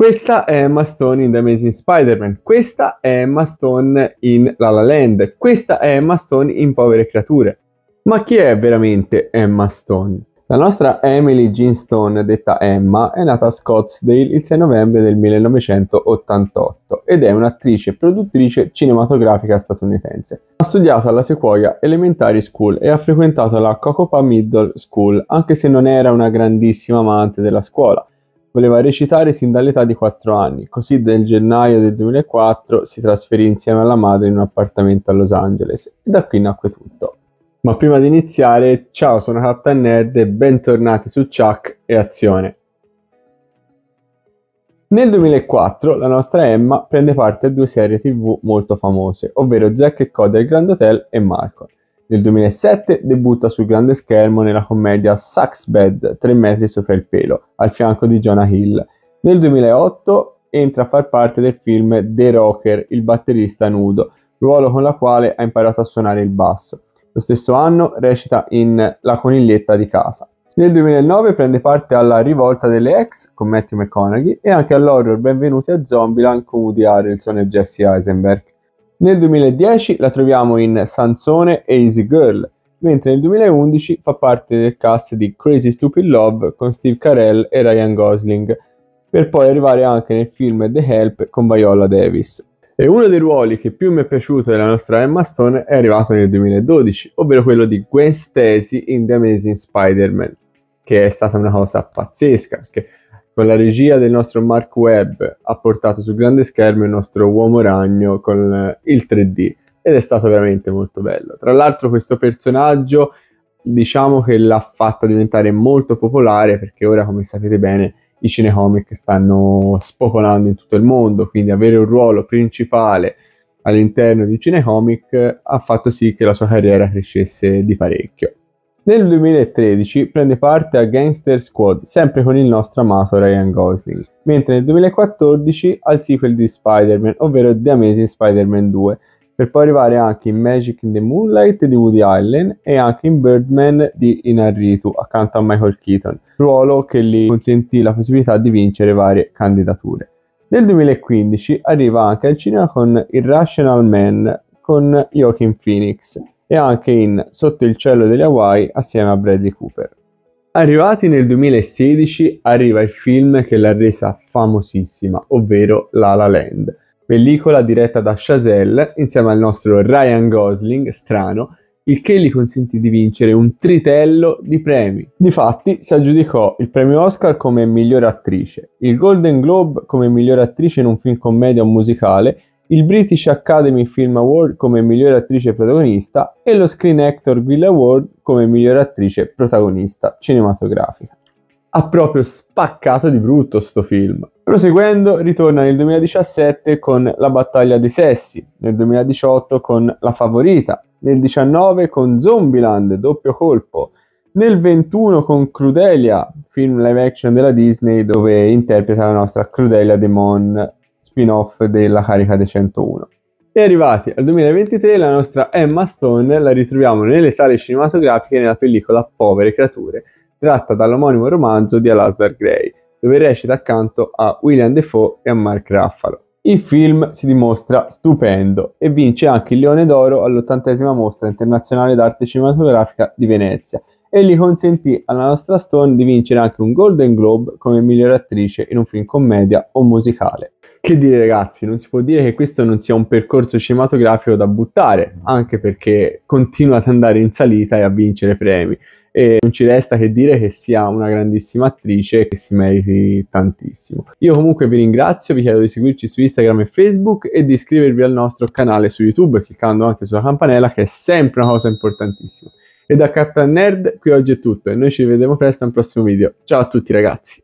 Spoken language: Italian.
Questa è Emma Stone in The Amazing Spider-Man, questa è Emma Stone in La La Land, questa è Emma Stone in Povere Creature. Ma chi è veramente Emma Stone? La nostra Emily Jean Stone, detta Emma, è nata a Scottsdale il 6 novembre del 1988 ed è un'attrice e produttrice cinematografica statunitense. Ha studiato alla Sequoia Elementary School e ha frequentato la Cocopa Middle School, anche se non era una grandissima amante della scuola. Voleva recitare sin dall'età di 4 anni, così nel gennaio del 2004 si trasferì insieme alla madre in un appartamento a Los Angeles e da qui nacque tutto. Ma prima di iniziare, ciao sono Captain Nerd e bentornati su Chuck e Azione. Nel 2004 la nostra Emma prende parte a due serie tv molto famose, ovvero Zack e Cody al Grand Hotel e Malcolm. Nel 2007 debutta sul grande schermo nella commedia Sucks Bed, 3 metri sopra il pelo, al fianco di Jonah Hill. Nel 2008 entra a far parte del film The Rocker, il batterista nudo, ruolo con la quale ha imparato a suonare il basso. Lo stesso anno recita in La coniglietta di casa. Nel 2009 prende parte alla Rivolta delle ex con Matthew McConaughey e anche all'horror Benvenuti a Zombieland con Woody Harrelson e Jesse Eisenberg. Nel 2010 la troviamo in Sansone e Easy Girl, mentre nel 2011 fa parte del cast di Crazy Stupid Love con Steve Carell e Ryan Gosling, per poi arrivare anche nel film The Help con Viola Davis. E uno dei ruoli che più mi è piaciuto della nostra Emma Stone è arrivato nel 2012, ovvero quello di Gwen Stacy in The Amazing Spider-Man, che è stata una cosa pazzesca, che con la regia del nostro Mark Webb, ha portato sul grande schermo il nostro uomo ragno con eh, il 3D ed è stato veramente molto bello. Tra l'altro questo personaggio diciamo che l'ha fatta diventare molto popolare perché ora come sapete bene i cinecomic stanno spopolando in tutto il mondo, quindi avere un ruolo principale all'interno di un cinecomic ha fatto sì che la sua carriera crescesse di parecchio. Nel 2013 prende parte a Gangster Squad, sempre con il nostro amato Ryan Gosling, mentre nel 2014 al sequel di Spider-Man, ovvero The Amazing Spider-Man 2, per poi arrivare anche in Magic in the Moonlight di Woody Allen e anche in Birdman di Inarritu accanto a Michael Keaton, ruolo che gli consentì la possibilità di vincere varie candidature. Nel 2015 arriva anche al cinema con Irrational Man con Joaquin Phoenix e anche in Sotto il cielo delle Hawaii assieme a Bradley Cooper. Arrivati nel 2016 arriva il film che l'ha resa famosissima, ovvero La La Land, pellicola diretta da Chazelle insieme al nostro Ryan Gosling, strano, il che gli consentì di vincere un tritello di premi. Difatti si aggiudicò il premio Oscar come migliore attrice, il Golden Globe come migliore attrice in un film commedia o musicale il British Academy Film Award come migliore attrice protagonista e lo Screen Actor Guild Award come migliore attrice protagonista cinematografica. Ha proprio spaccato di brutto sto film. Proseguendo, ritorna nel 2017 con La battaglia dei sessi, nel 2018 con La favorita, nel 2019 con Zombieland, doppio colpo, nel 21 con Crudelia, film live action della Disney dove interpreta la nostra Crudelia Demon spin-off della carica dei 101. E arrivati al 2023 la nostra Emma Stone la ritroviamo nelle sale cinematografiche nella pellicola Povere Creature, tratta dall'omonimo romanzo di Alasdair Gray, dove recita accanto a William Defoe e a Mark Raffalo. Il film si dimostra stupendo e vince anche il Leone d'Oro all'ottantesima mostra internazionale d'arte cinematografica di Venezia e gli consentì alla nostra Stone di vincere anche un Golden Globe come miglior attrice in un film commedia o musicale. Che dire ragazzi, non si può dire che questo non sia un percorso cinematografico da buttare, anche perché continua ad andare in salita e a vincere premi. E non ci resta che dire che sia una grandissima attrice che si meriti tantissimo. Io comunque vi ringrazio, vi chiedo di seguirci su Instagram e Facebook e di iscrivervi al nostro canale su YouTube cliccando anche sulla campanella che è sempre una cosa importantissima. E da Captain Nerd qui oggi è tutto e noi ci vedremo presto al prossimo video. Ciao a tutti ragazzi!